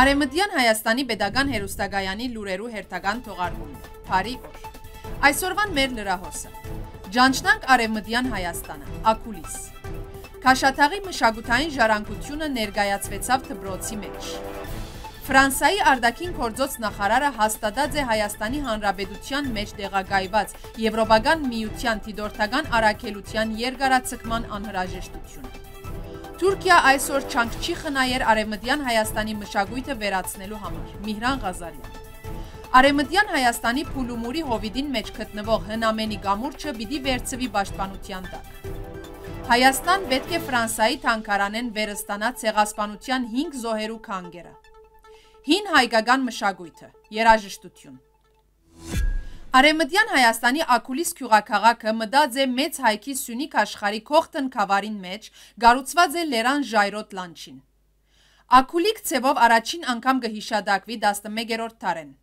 Արեմտյան Հայաստանի Պետական Հերուստագայանի լուրերու հերթական թողարկում։ Փարի օր։ Այսօրվան մեր լրահոսը։ Ջանչնանք Արևմտյան Հայաստանը, Ակուլիս։ Քաշաթաղի մշակութային ժառանգությունը ներկայացվեցավ Թբրոցի մեջ։ Ֆրանսայի արդակին կորձոց նախարարը հաստատած է Հայաստանի Հանրապետության մեջ տեղակայված Եվրոպական միության դիտորդական առաքելության երկարացման անհրաժեշտությունը։ Թուրքիա այսօր չանք չի խնայեր արևմտյան Հայաստանի մշակույթը վերացնելու համար։ Միհրան Ղազարյան։ Արևմտյան Հայաստանի Փուլումուրի հովիդին մեջ գտնվող հնամենի գամուրջը պիտի վերցվի պաշտպանության տակ։ Հայաստան պետք է Ֆրանսայի թանկարանեն վերստանա ցեղասպանության 5 զոհերու քանգերը։ Հին հայկական մշակույթը, երաժշտություն Արեմտյան Հայաստանի ակուլիս կյուղակաղաքը մդած է մեծ հայքի սյունիք աշխարի կողտնն կավարին մեջ, գարուցված է լերան ժայրոտ լանչին։ Ակուլիկ ծևով առաջին անգամ գհիշադակվի 11-րդ տարեն։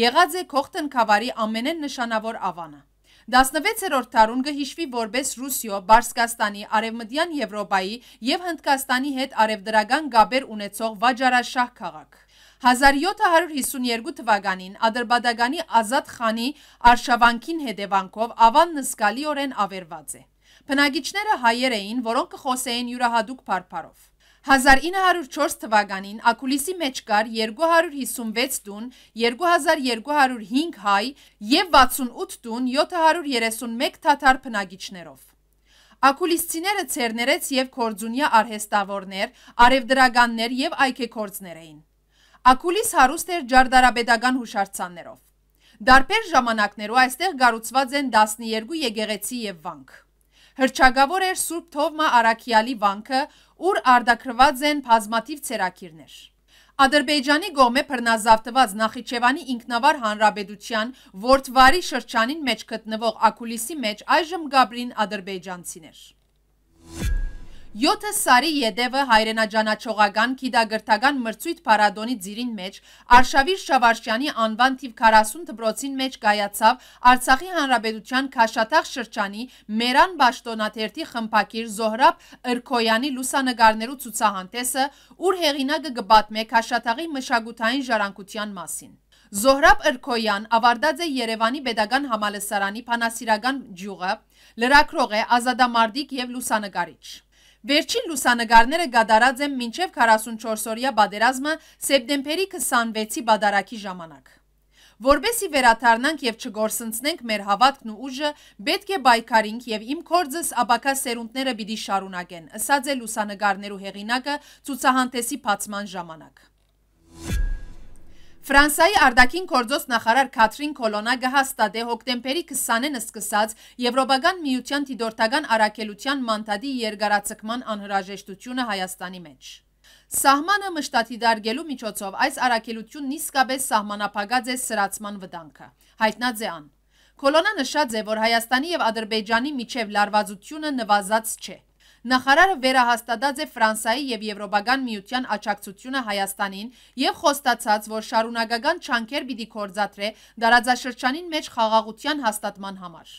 Եղած է կողտնն կավարի ամենեն նշանավոր ավանը։ 16-րդ տարուն գհիշվի որպես Ռուսիո, Բարսկաստանի, Արևմտյան Եվրոպայի և Հնդկաստանի հետ արևդրական գաբեր ունեցող վաճարաշահ քաղաք։ 1752 թվականին Ադրբադագանի Ազատ խանի արշավանքին հետևանքով ավան նսկալիորեն ավերված է։ Բնագիչները հայեր էին, որոնք խոսեին յուրահատուկ բարբարով։ 1904 թվականին Ակուլիսի մեջ կար 256 տուն, 2205 հայ եւ 68 տուն 731 թաթար բնակիչներով։ Ակուլիսցիները ցերներից եւ կորձունյա արհեստավորներ, արևդրականներ եւ այքեքորձներ էին։ Ակուլիս հարուստ էր ջարդարաբեդական հուշարձաններով։ Դարբեր ժամանակներու այստեղ գառուցված են 12 եկեղեցի եւ վանք։ Հրճագավոր էր Սուրբ Թովմա Արաքյալի վանքը, ուր արդակրված են բազմաթիվ ցերակիրներ։ Ադրբեջանի գողմե բռնազավթված Նախիջևանի ինքնավար հանրապետության Որթվարի շրջանին մեջ գտնվող Ակուլիսի մեջ այժմ գաբրին ադրբեջանցիներ։ 7 սարի յետևը հայրենաջանաչողական քիդագրթական մրցույթ պարադոնի ձիրին մեջ Արշավիր Շավարշյանի անվան թիվ 40 դպրոցին մեջ կայացավ Արցախի Հանրապետության Քաշաթաղ շրջանի Մերան Բաշտոնաթերթի խմփակիր Զոհրաբ Ըրքոյանի լուսանգարներու ցուցահանդեսը, ուր հեղինակը գ បត្តិ մե Քաշաթաղի մշակութային ժառանգության մասին։ Զոհրաբ Ըրքոյան ավարտած է Երևանի Պետական համալսարանի Փանասիրական ջյուղը, լրագրող է, ազատամարտիկ եւ լուսանգարիչ։ Վերջին լուսանգարները գադարած են մինչև 44-օրյա բادرազմը սեպտեմբերի 26-ի բادرակի ժամանակ։ Որբեսի վերաթարնանք եւ չգործընցնենք մեր հավատքն ու ուժը, պետք է բայկարինք եւ իմ կորձս աբակա սերունդները պիտի շարունակեն, ըսած է լուսանգարներու հեղինակը ցուցահանդեսի բացման ժամանակ։ Ֆրանսիայի արդակին գործոս նախարար Կաթրին Կոլոնագը հաստատ է հոկտեմբերի 20-ին սկսած Եվրոպական միության դիտորդական առաքելության մանդատի երկարացման անհրաժեշտությունը Հայաստանի մեջ։ Սահմանը մշտադիդարգելու միջոցով այս առաքելությունն իսկապես սահմանապակած է սրացման վտանգը։ Հայտնած է ան Կոլոնա նշած է, որ Հայաստանի եւ Ադրբեջանի միջև լարվածությունը նվազած չէ։ Նախարարը վերահաստատած է Ֆրանսայի եւ Եվրոպական միության աջակցությունը Հայաստանին եւ խոստացած, որ շարունակական չանքեր պիտի կորզատրե դարաձաշրջանին մեջ խաղաղության հաստատման համար։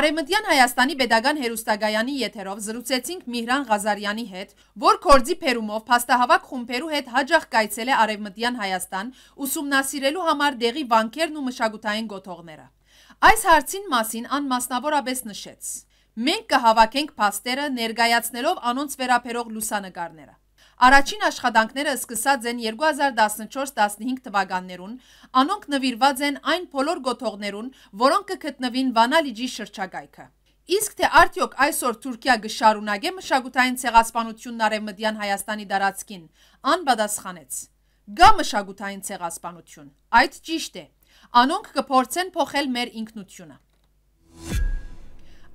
Արեմտյան Հայաստանի Պետական Հերուստագայանի եթերով զրուցեցինք Միհրան Ղազարյանի հետ, որ կորձի Փերումով փաստահավաք խումբերու հետ հաջող կայցել է Արևմտյան Հայաստան, ուսումնասիրելու համար դեղի վանքերն ու մշակութային գոթողները։ Այս հարցին մասին անմասնավորապես նշեց. Մենք կհավաքենք փաստերը ներկայացնելով անոնց վերապերող լուսանկարները։ Առաջին աշխատանքները սկսած են 2014-15 թվականներուն, անոնք նվիրված են այն բոլոր գոթողներուն, որոնք կգտնվին Վանալիջի շրջակայքը։ Իսկ թե արդյոք այսօր Թուրքիա գշարունակե մշակութային ցեղասպանությունն արևմտյան Հայաստանի տարածքին, անպատասխանեց։ Գա մշակութային ցեղասպանություն։ Այդ ճիշտ է։ Անոնք կփորձեն փոխել մեր ինքնությունը։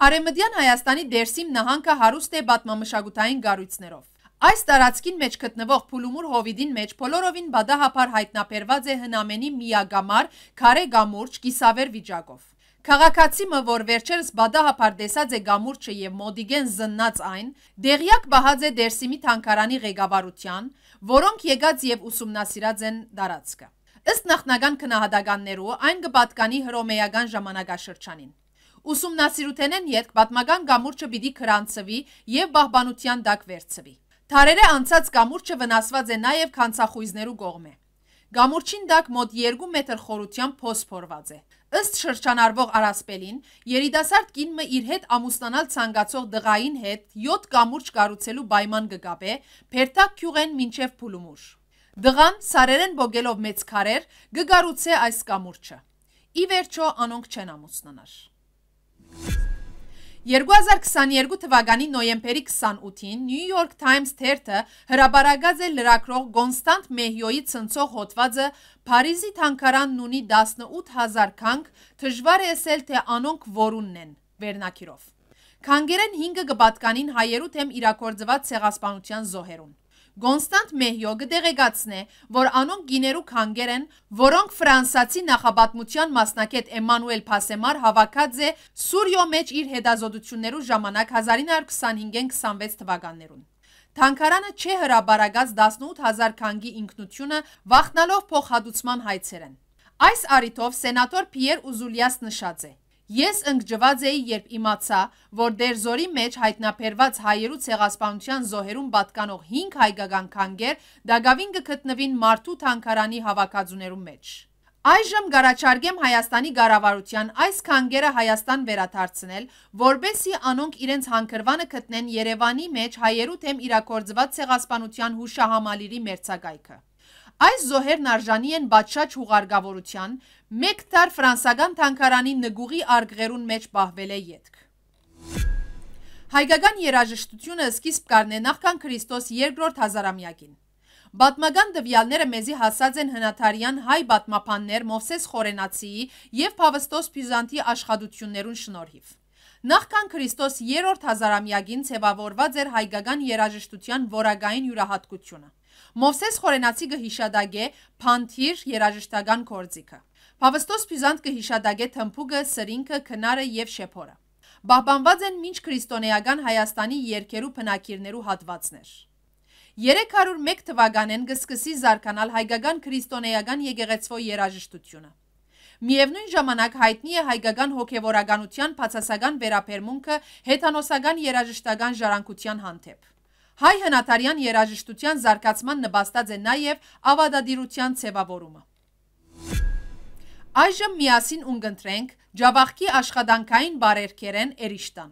Արեմդյան Հայաստանի դերսիմ նահանքը հարուստ է բատմամշագութային գարույցներով։ Այս տարածքին մեջ գտնվող Փուլումուր հովիդին մեջ փոլորովին բադահապար հայտնաբերված է հնամենի միագամար, քարե գամուրջ, կիսավեր վիճակով։ Քաղաքացիմը, որ վերջերս բադահապար տեսած է գամուրջը եւ մոդիգեն զննած այն, դեղյակ բահած է Դերսիմի թանկարանի ղեկավարության, որոնք եկած եւ ուսումնասիրած են տարածքը։ Ըստ նախնական քնահատականներու, այն կպատկանի հռոմեական ժամանակաշրջանին ուսումնասիրութենեն ետք պատմական գամուրջը պիտի քրանցվի և բահբանության դակ վերցվի։ Թարերը անցած գամուրջը վնասված է նաև կանցախույզներու գողմ է։ Գամուրջին դակ մոտ երկու մետր խորության փոսփորված է։ Ըստ շրջանարվող առասպելին, երիտասարդ կինմը իր հետ ամուսնանալ ցանկացող դղային հետ 7 կամուրջ կառուցելու պայման կգապե Փերթակ քյուղեն մինչև Փուլումուր։ Դղան սարերեն բոգելով մեծ քարեր կգառուցե այս կամուրջը։ Ի վերջո անոնք չեն ամուսնանար։ 2022 թվականի նոյեմբերի 28-ին New York Times թերթը հրաբարագած է լրակրող Գոնստանտ Մեհյոյի ցնցող հոդվածը Փարիզի թանգարանն ունի 18000 քանք, դժվար է ասել թե անոնք որունն են վերնակիրով։ Քանգերեն 5-ը կպատկանին հայերու թեմ իրակորձված ցեղասպանության զոհերուն։ Գոնստանտ Մեհյոգը դեղեկացն է, որ անում գիներու քանգեր են, որոնք ֆրանսացի նախապատմության մասնակետ Էմանուել Փասեմար հավաքած է Սուրյո մեջ իր հետազոտություններու ժամանակ 1925-26 թվականներուն։ Թանկարանը չէ հրաբարագած 18000 քանգի ինքնությունը վախնալով փոխհատուցման հայցերեն։ Այս առիթով սենատոր Պիեր Ուզուլյաս նշած է. Ես ընկճված էի, երբ իմացա, որ դերձորի մեջ հայտնապերված հայերու ցեղասպանության զոհերուն պատկանող 5 հայկական քանգեր դագավին կգտնվին մարդու թանկարանի հավաքածուներու մեջ։ Այժմ գարաչարգեմ Հայաստանի գարավարության այս կանգերը Հայաստան վերաթարցնել, որբեսի անոնք իրենց հանքրվանը կտնեն երևանի մեջ հայերութ եմ իրակործված ծեղասպանության հուշահամալիրի մերցագայքը։ Այս զոհերն արժանի են բաչաչ հուղարգավորության, մեկ տար ֆրանսական թանկարանի նգուղի արգղերուն մեջ պահվել է ետք։ Հայկական երաժշտությունը սկիզբ կարնե նախքան Քրիստոս երկրորդ հազարամյակին։ Բատմական դվյալները մեզի հասած են հնաթարյան հայ բատմապաններ Մովսես Խորենացիի և Պավստոս Պյուզանտի աշխատություններուն շնորհիվ։ Նախքան Քրիստոս երրորդ հազարամյակին ձևավորված էր հայկական երաժշտության որագային յուրահատկությունը։ Մովսես Խորենացի գհիշադագե Փանթիր երաժշտական կորձիկը։ Պավստոս Պյուզանտ կհիշադագե թմփուկը, սրինքը, քնարը եւ շեփորը։ Բաբանված են մինչ քրիստոնեական Հայաստանի երկերու բնակիրներու հատվածներ։ 301 թվականին կսկսի զարգանալ հայկական քրիստոնեական եկեղեցվո երաժշտությունը։ Միևնույն ժամանակ հայտնի է հայկական հոգևորականության բացասական վերաբերմունքը հեթանոսական երաժշտական ժառանգության հանդեպ։ Հայ հնաթարյան երաժշտության զարգացման նպաստած է նաև ավադադիրության ձևավորումը։ Այժմ միասին ունգընտրենք ջավախքի աշխատանքային բարերքերեն էրիշտան։